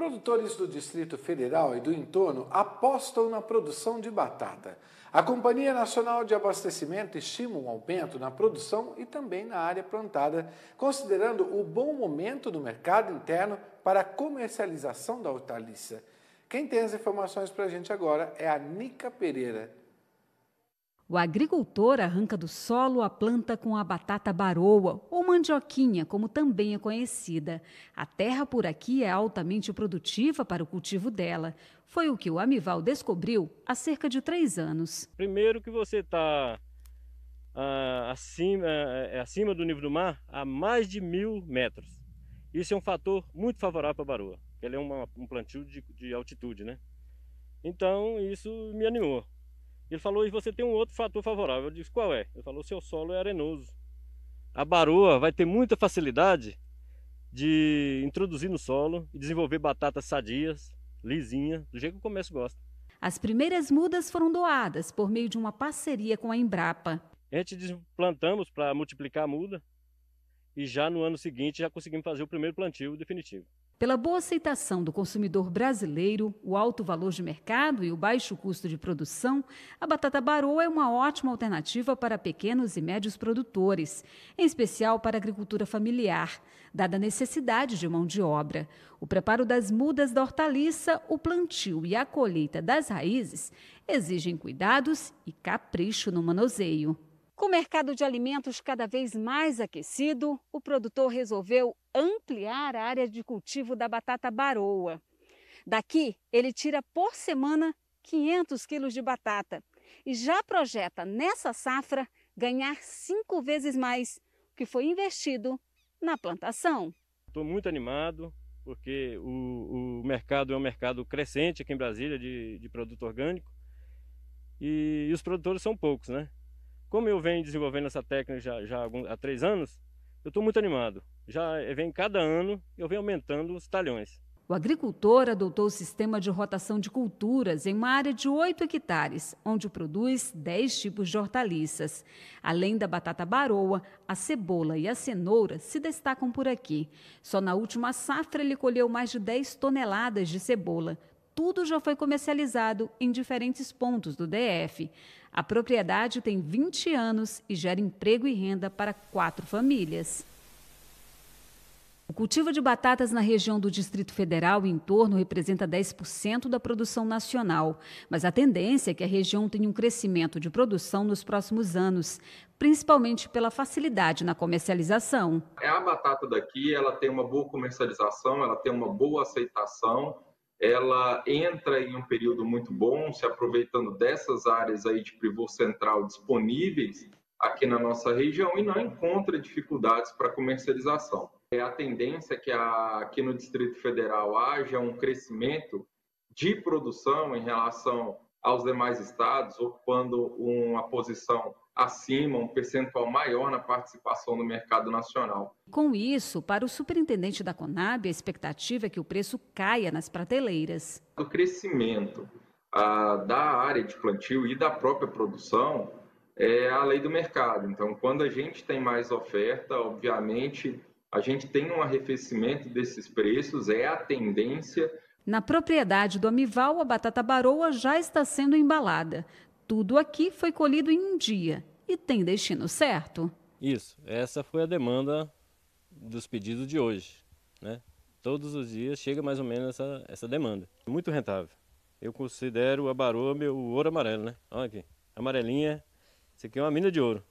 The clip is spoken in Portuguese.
Produtores do Distrito Federal e do entorno apostam na produção de batata. A Companhia Nacional de Abastecimento estima um aumento na produção e também na área plantada, considerando o bom momento do mercado interno para a comercialização da hortaliça. Quem tem as informações para a gente agora é a Nica Pereira. O agricultor arranca do solo a planta com a batata baroa, ou mandioquinha, como também é conhecida. A terra por aqui é altamente produtiva para o cultivo dela. Foi o que o Amival descobriu há cerca de três anos. Primeiro que você está ah, acima, é, é, é acima do nível do mar a mais de mil metros. Isso é um fator muito favorável para a baroa. Ela é uma, um plantio de, de altitude, né? Então isso me animou. Ele falou, e você tem um outro fator favorável. Eu disse, qual é? Ele falou, seu solo é arenoso. A baroa vai ter muita facilidade de introduzir no solo e desenvolver batatas sadias, lisinha, do jeito que o comércio gosta. As primeiras mudas foram doadas por meio de uma parceria com a Embrapa. A gente plantamos para multiplicar a muda e já no ano seguinte já conseguimos fazer o primeiro plantio definitivo. Pela boa aceitação do consumidor brasileiro, o alto valor de mercado e o baixo custo de produção, a batata barô é uma ótima alternativa para pequenos e médios produtores, em especial para a agricultura familiar, dada a necessidade de mão de obra. O preparo das mudas da hortaliça, o plantio e a colheita das raízes exigem cuidados e capricho no manuseio. Com o mercado de alimentos cada vez mais aquecido, o produtor resolveu ampliar a área de cultivo da batata baroa. Daqui, ele tira por semana 500 quilos de batata e já projeta nessa safra ganhar cinco vezes mais que foi investido na plantação. Estou muito animado porque o, o, mercado é um mercado crescente aqui em Brasília de, de produto orgânico e, e os produtores são poucos, né? Como eu venho desenvolvendo essa técnica já, já há três anos, eu estou muito animado. Já eh, vem cada ano, eu venho aumentando os talhões. O agricultor adotou o sistema de rotação de culturas em uma área de 8 hectares, onde produz 10 tipos de hortaliças. Além da batata baroa, a cebola e a cenoura se destacam por aqui. Só na última safra ele colheu mais de 10 toneladas de cebola, tudo já foi comercializado em diferentes pontos do DF. A propriedade tem 20 anos e gera emprego e renda para quatro famílias. O cultivo de batatas na região do Distrito Federal e em torno representa 10% da produção nacional, mas a tendência é que a região tenha um crescimento de produção nos próximos anos, principalmente pela facilidade na comercialização. A batata daqui, ela tem uma boa comercialização, ela tem uma boa aceitação, ela entra em um período muito bom, se aproveitando dessas áreas aí de pivô central disponíveis aqui na nossa região e não encontra dificuldades para comercialização. É a tendência é que a, aqui no Distrito Federal haja um crescimento de produção em relação aos demais estados, ocupando uma posição acima, um percentual maior na participação no mercado nacional. Com isso, para o superintendente da Conab, a expectativa é que o preço caia nas prateleiras. O crescimento ah, da área de plantio e da própria produção é a lei do mercado. Então, quando a gente tem mais oferta, obviamente, a gente tem um arrefecimento desses preços, é a tendência. Na propriedade do Amival, a batata baroa já está sendo embalada. Tudo aqui foi colhido em um dia e tem destino certo? Isso. Essa foi a demanda dos pedidos de hoje. Né? Todos os dias chega mais ou menos essa, essa demanda. Muito rentável. Eu considero a Baroa meu ouro amarelo, né? Olha aqui. Amarelinha. Isso aqui é uma mina de ouro.